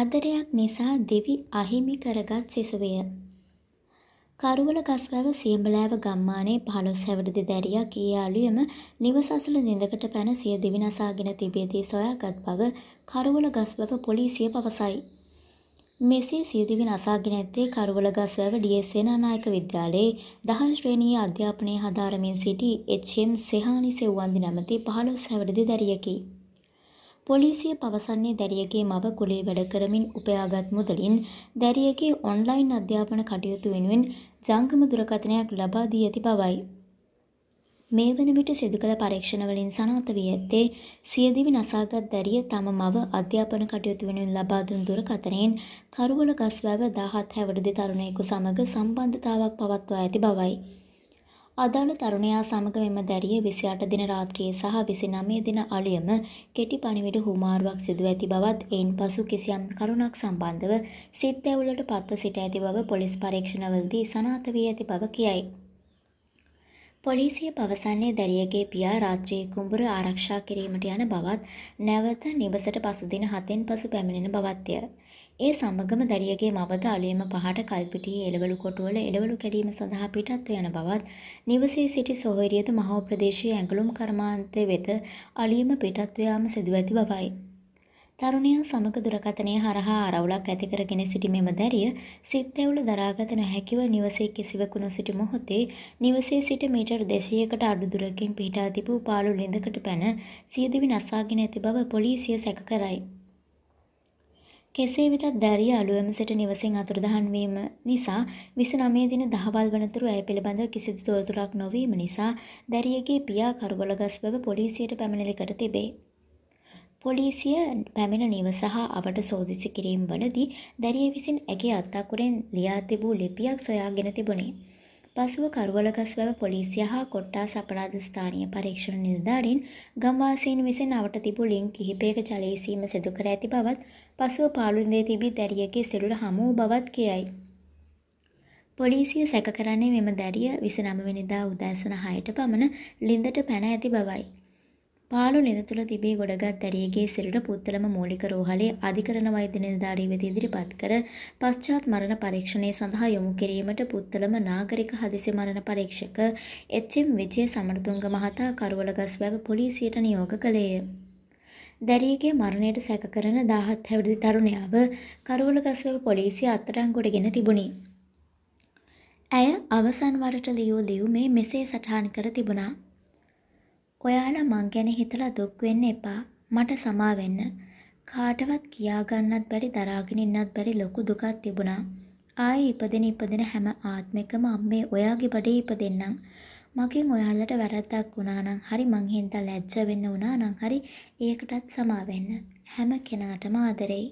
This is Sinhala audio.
ආදරයක් නිසා දෙවි අහිමි කරගත් සිසුවය. කරුවල ගස්වැව සියඹලෑව ගම්මානයේ 15 හැවිරිදි දැරියා කී යාළුවෙම නිවසසල නිඳකට පැන සිය දිවි නසාගෙන තිබෙදී සොයාගත් බව කරුවල ගස්වැව පොලිසිය පවසයි. මෙසේ සිය දිවි නසාගෙන ඇත්තේ කරුවල ගස්වැව ඩී.එස්. සේනානායක විද්‍යාලයේ 10 ශ්‍රේණියේ අධ්‍යාපනයේ හදාරමින් සිටි එච්.එම්. සෙහානි සෙව්වන්දි නැමැති 15 හැවිරිදි දැරියකි. පොලිසිය පවසන්නේ දැරියගේ මව කුලේ වැඩ කරමින් උපයාගත් මුදලින් දැරියගේ ඔන්ලයින් අධ්‍යාපන කටයුතු වෙනුවෙන් ජංගම දුරකථනයක් ලබා දී ඇති බවයි. මේ වන විට සිදු කළ පරීක්ෂණවලින් සනාථ වී ඇත්තේ සියදිවි නසාගත් දැරිය තම මව අධ්‍යාපන කටයුතු වෙනුවෙන් ලබා දුන් දුරකථනයෙන් කරුවල ගස්වැව 17 හැවටදී තරුණයෙකු සමග සම්බන්ධතාවක් පවත්වා ඇති බවයි. අදාළ තරුණයා සමග මෙම දැරිය 28 දින රාත්‍රියේ සහ 29 දින අලියම කෙටි පණිවිඩ හුමාරුවක් සිදු ඇති බවත් එයින් පසු කිසියම් කරුණක් සම්බන්ධව සිත් ඇවුලට පත්ව සිට ඇති බව පොලිස් පරීක්ෂණවලදී සනාථ වී ඇති බව කියයි. පොලිසිය පවසන්නේ දැරියගේ පියා රාත්‍රී කුඹුර ආරක්ෂා කිරීමට යන බවත් නැවත නිවසට පසුදින හතෙන් පසු පැමිණෙන බවත්ය. ඒ සමගම දැරියගේ මවද අලුයම පහට කල්පිටියේ එළවලු කොටුවල එළවලු කැඩීම සඳහා පිටත්ව යන බවත් නිවසේ සිටි සොහොයුරියද මහෝ ප්‍රදේශයේ ඇඟලුම් කර්මාන්තය වෙත අලුයම පිටත්ව යාම සිදුව ඇති බවයි. තරුණයා සමග දුරකථනය හරහා ආරවුලක් ඇති කරගෙන සිටි මෙම දැරිය සිත් ඇවුල දරාගත නොහැකිව නිවසේ කිසිවකු නොසිටි මොහොතේ නිවසේ සිට මීටර් 200කට අඩු දුරකින් පිහිටා තිබූ පාළු ළිඳකට පැන සියදිවි නසාගෙන ඇති බව පොලිසිය සැක කරයි. කෙසේ වෙතත් දැරිය අලුයම සිට නිවසින් අතුරුදහන් වීම නිසා 29 දින දහවල් වනතුරු ඇය පිළිබඳ කිසිදු තොරතුරක් නොවීම නිසා දැරියගේ පියා කරුවලගස් බව පොලිසියට පැමිණිලි කර තිබේ. පොලිසිය පැමිණ නිවස හා අවට සෝදිසි කිරීම් වනදී දැරිය විසින් ඇගේ අත්අකුරෙන් ලියා තිබූ ලිපියක් සොයාගෙන තිබුණේ. පසුව කරුවලගස්වැව පොලිසිය හා කොට්ටාස අපරාධ ස්ථානීය පරීක්ෂණ නිලධාරීන් ගම්වාසීන් විසින් අවට තිබූ ලින්ක් කිහිපයක ජලයසීම සිදු කර ඇති බවත් පසුව පාළුන්දේ තිබී දැරියගේ සෙලුර හමු බවත් කියයි. පොලිසිය සැක කරන්නේ මෙම දැරිය 29 වෙනිදා උදෑසන 6ට පමණ ලින්දට පැන ඇති බවයි. පාලු ලෙඳ තුළ තිබේ ගොඩගත් දැරියගේ සිරුර පුත්තලම මූලික රෝහලේ අධිකරණ වෛද්‍ය නිලධාරී වෙත ඉදිරිපත් කර පශ්චාත් මරණ පරීක්ෂණය සඳහා යොමු කිරීමට පුත්තලම නාගරික හදිසි මරණ පරීක්ෂක එච්.එම්. විජය සමරතුංග මහතා කරවලගස් වැව පොලිසියට නියෝග කළේය. දැරියගේ මරණයට සැක කරන 17 හැවිරිදි තරුණයාව කරවලගස් වැව පොලිසිය අත්අඩංගුවටගෙන තිබුණි. ඇය අවසන් වරට ලියූ ලියුමේ මෙසේ සටහන් කර තිබුණා. ඔයාලා මං ගැන හිතලා දුක් වෙන්න එපා. මට සමා වෙන්න. කාටවත් කියා ගන්නත් බැරි දරාගෙන ඉන්නත් බැරි ලොකු දුකක් තිබුණා. ආයේ ඉපදෙන ඉපදෙන හැම ආත්මෙකම අම්මේ ඔයාගේ බඩේ ඉපදෙන්නම්. මගෙන් ඔයාලට වැරද්දක් වුණා නම් හරි මං හින්දා ලැජ්ජ වෙන්න වුණා නම් හරි ඒකටත් සමා වෙන්න. හැම කෙනාටම ආදරෙයි.